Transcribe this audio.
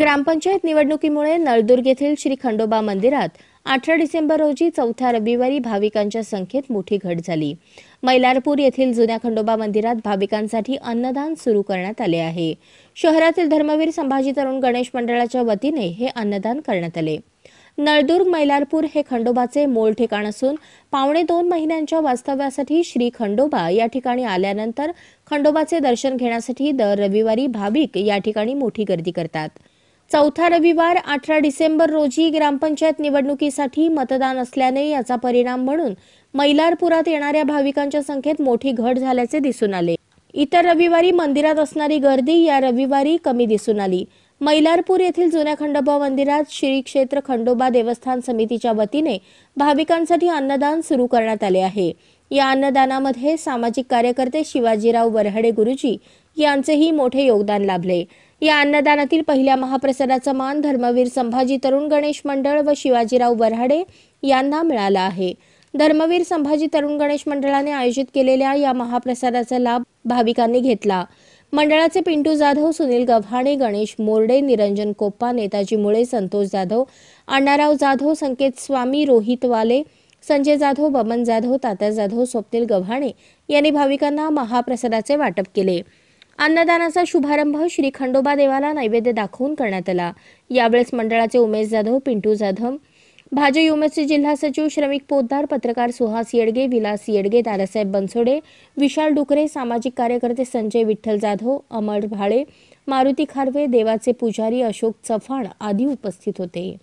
ग्रामपंचायत निवडणुकीमुळे नळदुर्ग येथील श्री खंडोबा मंदिरात अठरा डिसेंबर रोजी चौथ्या रविवारी भाविकांच्या संख्येत मोठी घट झाली मैलारपूर येथील जुन्या खंडोबा मंदिरात भाविकांसाठी अन्नदान सुरू करण्यात आले आहे शहरातील धर्मवीर संभाजी तरुण गणेश मंडळाच्या वतीने हे अन्नदान करण्यात आले नळदुर्ग मैलारपूर हे खंडोबाचे मूळ ठिकाण असून पावणे दोन महिन्यांच्या वास्तव्यासाठी श्री खंडोबा या ठिकाणी आल्यानंतर खंडोबाचे दर्शन घेण्यासाठी दर रविवारी भाविक या ठिकाणी मोठी गर्दी करतात चौथा रविवार अठरा डिसेंबर रोजी ग्रामपंचायत निवडणुकीसाठी मतदान असल्याने याचा परिणाम म्हणून मैलारपुरात येणाऱ्या भाविकांच्या संख्येत मोठी घट झाल्याचे दिसून आले इतर रविवारी मंदिरात असणारी गर्दी या रविवारी कमी दिसून आली मैलारपूर येथील जुन्या खंडोबा मंदिरात श्री क्षेत्र खंडोबा देवस्थान समितीच्या वतीने भाविकांसाठी अन्नदान सुरू करण्यात आले आहे या अन्नदानामध्ये सामाजिक कार्यकर्ते शिवाजीराव वरहडे गुरुजी यांचेही मोठे योगदान लाभले या अन्नदानातील पहिल्या महाप्रसादाचा मान धर्मवीर संभाजी तरुण गणेश मंडळ व शिवाजीराव वऱ्हाडे यांना मिळाला आहे धर्मवीर संभाजी तरुण गणेश मंडळाने आयोजित केलेल्या या महाप्रसादाचा लाभ भाविकांनी घेतला मंडळाचे पिंटू जाधव सुनील गव्हाणे गणेश मोर्डे निरंजन कोप्पा नेताजी मुळे संतोष जाधव अण्णाराव जाधव संकेत स्वामी रोहित वाले संजय जाधव बमन जाधव तात्या जाधव स्वप्नील गव्हाणे यांनी भाविकांना महाप्रसादाचे वाटप केले अन्नदानाचा शुभारंभ श्री खंडोबा देवाला नैवेद्य दाखवून करण्यात आला यावेळेस मंडळाचे उमेश जाधव पिंटू जाधव भाजप उमेदचे जिल्हा सचिव श्रमिक पोद्दार पत्रकार सुहास येडगे विलास येडगे दादासाहेब बनसोडे विशाल डुकरे सामाजिक कार्यकर्ते संजय विठ्ठल जाधव अमर भाळे मारुती खारवे देवाचे पुजारी अशोक चव्हाण आदी उपस्थित होते